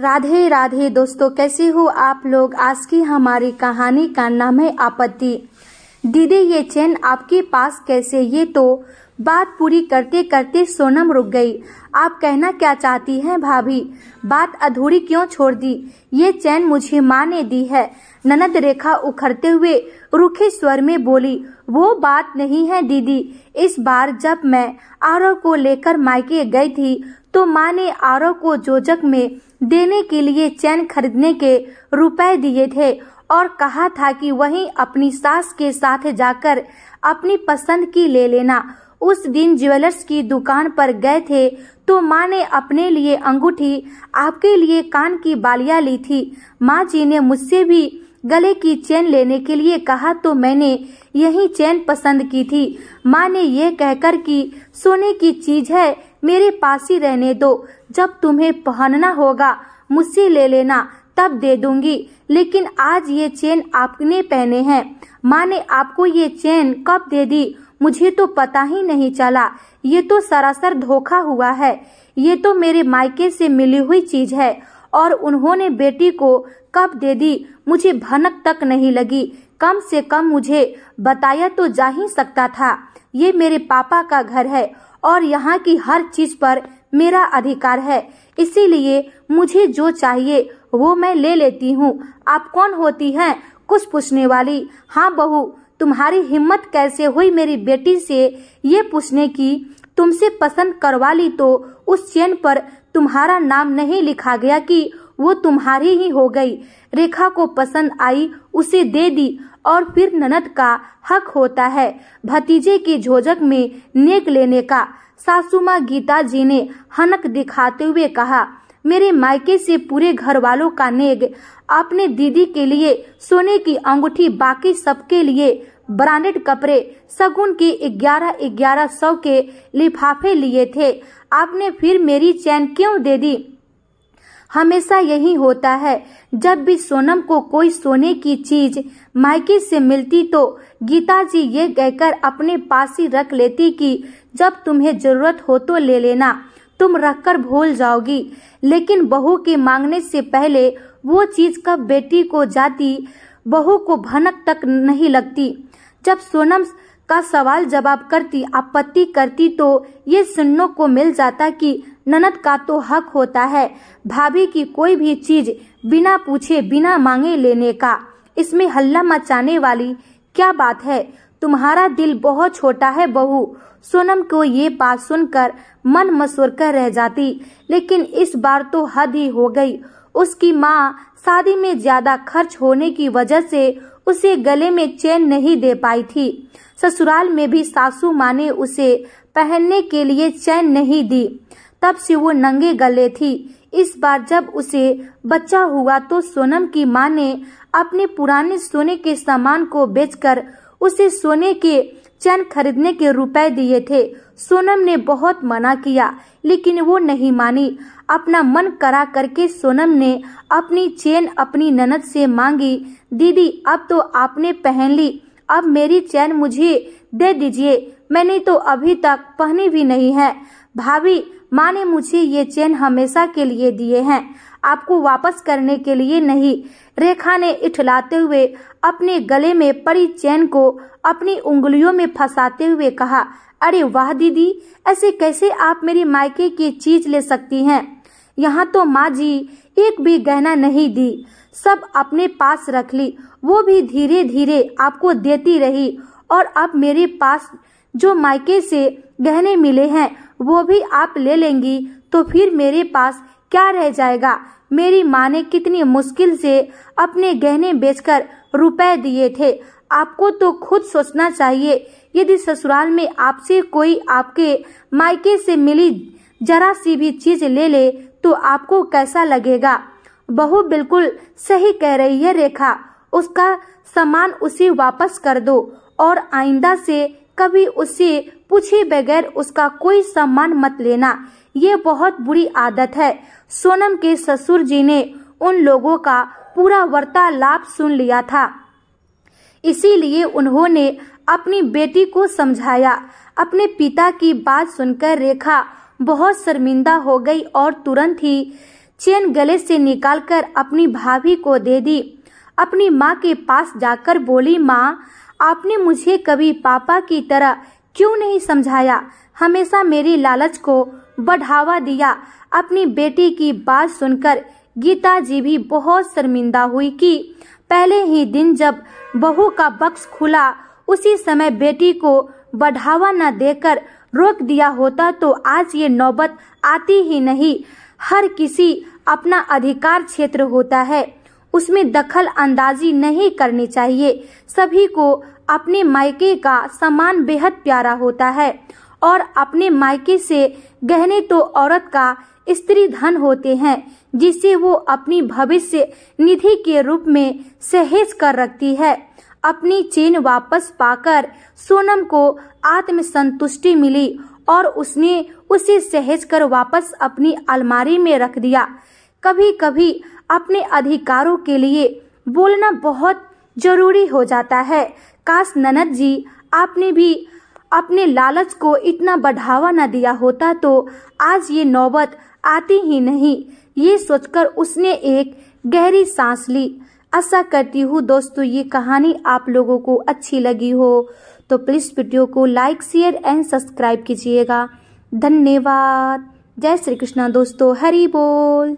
राधे राधे दोस्तों कैसे हो आप लोग आज की हमारी कहानी का नाम है आपत्ति दीदी ये चैन आपके पास कैसे ये तो बात पूरी करते करते सोनम रुक गई आप कहना क्या चाहती हैं भाभी बात अधूरी क्यों छोड़ दी ये चैन मुझे माँ ने दी है ननद रेखा उखड़ते हुए रुखे स्वर में बोली वो बात नहीं है दीदी इस बार जब मैं आरव को लेकर मायके गई थी तो माँ ने आरव को जोजक में देने के लिए चैन खरीदने के रुपए दिए थे और कहा था कि वहीं अपनी सास के साथ जाकर अपनी पसंद की ले लेना उस दिन ज्वेलर्स की दुकान पर गए थे तो माँ ने अपने लिए अंगूठी आपके लिए कान की बालियां ली थी माँ जी ने मुझसे भी गले की चेन लेने के लिए कहा तो मैंने यही चेन पसंद की थी माँ ने यह कहकर कि सोने की चीज है मेरे पास ही रहने दो जब तुम्हें पहनना होगा मुझसे ले लेना तब दे दूंगी लेकिन आज ये चेन आपने पहने हैं माँ ने आपको ये चेन कब दे दी मुझे तो पता ही नहीं चला ये तो सरासर धोखा हुआ है ये तो मेरे मायके से मिली हुई चीज है और उन्होंने बेटी को कब दे दी मुझे भनक तक नहीं लगी कम से कम मुझे बताया तो जा ही सकता था ये मेरे पापा का घर है और यहाँ की हर चीज पर मेरा अधिकार है इसीलिए मुझे जो चाहिए वो मैं ले लेती हूँ आप कौन होती हैं कुछ पूछने वाली हाँ बहू तुम्हारी हिम्मत कैसे हुई मेरी बेटी से ये पूछने की तुमसे पसंद करवा ली तो उस चैन पर तुम्हारा नाम नहीं लिखा गया कि वो तुम्हारी ही हो गई रेखा को पसंद आई उसे दे दी और फिर ननद का हक होता है भतीजे की झोजक में नेक लेने का सासुमा गीता जी ने हनक दिखाते हुए कहा मेरे मायके से पूरे घर वालों का नेग अपने दीदी के लिए सोने की अंगूठी बाकी सबके लिए ब्रांडेड कपड़े सगुन के ग्यारह ग्यारह सौ के लिफाफे लिए थे आपने फिर मेरी चैन क्यों दे दी हमेशा यही होता है जब भी सोनम को कोई सोने की चीज मायके से मिलती तो गीता जी ये कहकर अपने पास ही रख लेती कि जब तुम्हें जरूरत हो तो ले लेना तुम रखकर भूल जाओगी लेकिन बहू के मांगने से पहले वो चीज कब बेटी को जाती बहू को भनक तक नहीं लगती जब सोनम का सवाल जवाब करती आपत्ति करती तो ये सुनने को मिल जाता कि ननद का तो हक होता है भाभी की कोई भी चीज बिना पूछे बिना मांगे लेने का इसमें हल्ला मचाने वाली क्या बात है तुम्हारा दिल बहुत छोटा है बहू सोनम को ये बात सुनकर मन मसूर कर रह जाती लेकिन इस बार तो हद ही हो गई उसकी माँ शादी में ज्यादा खर्च होने की वजह से उसे गले में चैन नहीं दे पाई थी ससुराल में भी सासू माँ ने उसे पहनने के लिए चैन नहीं दी तब से वो नंगे गले थी इस बार जब उसे बच्चा हुआ तो सोनम की माँ ने अपने पुराने सोने के सामान को बेचकर उसे सोने के चैन खरीदने के रुपए दिए थे सोनम ने बहुत मना किया लेकिन वो नहीं मानी अपना मन करा करके सोनम ने अपनी चैन अपनी ननद से मांगी दीदी अब तो आपने पहन ली अब मेरी चैन मुझे दे दीजिए मैंने तो अभी तक पहनी भी नहीं है भाभी माँ ने मुझे ये चेन हमेशा के लिए दिए हैं आपको वापस करने के लिए नहीं रेखा ने इठलाते हुए अपने गले में पड़ी चेन को अपनी उंगलियों में फंसाते हुए कहा अरे वाह दीदी ऐसे कैसे आप मेरी मायके की चीज ले सकती हैं यहाँ तो माँ जी एक भी गहना नहीं दी सब अपने पास रख ली वो भी धीरे धीरे आपको देती रही और अब मेरे पास जो मायके से गहने मिले हैं वो भी आप ले लेंगी तो फिर मेरे पास क्या रह जाएगा मेरी माँ ने कितनी मुश्किल से अपने गहने बेचकर रुपए दिए थे आपको तो खुद सोचना चाहिए यदि ससुराल में आपसे कोई आपके मायके से मिली जरा सी भी चीज ले ले तो आपको कैसा लगेगा बहू बिल्कुल सही कह रही है रेखा उसका सामान उसे वापस कर दो और आइंदा से कभी उसे पूछे बगैर उसका कोई सम्मान मत लेना ये बहुत बुरी आदत है सोनम के ससुर जी ने उन लोगों का पूरा वार्तालाप सुन लिया था इसीलिए उन्होंने अपनी बेटी को समझाया अपने पिता की बात सुनकर रेखा बहुत शर्मिंदा हो गई और तुरंत ही चेन गले से निकालकर अपनी भाभी को दे दी अपनी माँ के पास जाकर बोली माँ आपने मुझे कभी पापा की तरह क्यों नहीं समझाया हमेशा मेरी लालच को बढ़ावा दिया अपनी बेटी की बात सुनकर गीता जी भी बहुत शर्मिंदा हुई कि पहले ही दिन जब बहू का बक्स खुला उसी समय बेटी को बढ़ावा न देकर रोक दिया होता तो आज ये नौबत आती ही नहीं हर किसी अपना अधिकार क्षेत्र होता है उसमें दखल अंदाजी नहीं करनी चाहिए सभी को अपने मायके का सम्मान बेहद प्यारा होता है और अपने मायके से गहने तो औरत का स्त्री धन होते हैं जिसे वो अपनी भविष्य निधि के रूप में सहेज कर रखती है अपनी चेन वापस पाकर सोनम को आत्मसंतुष्टि मिली और उसने उसे सहेज कर वापस अपनी अलमारी में रख दिया कभी कभी अपने अधिकारों के लिए बोलना बहुत जरूरी हो जाता है काश ननद जी आपने भी अपने लालच को इतना बढ़ावा न दिया होता तो आज ये नौबत आती ही नहीं ये सोचकर उसने एक गहरी सांस ली आशा करती हूँ दोस्तों ये कहानी आप लोगों को अच्छी लगी हो तो प्लीज़ वीडियो को लाइक शेयर एंड सब्सक्राइब कीजिएगा धन्यवाद जय श्री कृष्णा दोस्तों हरी बोल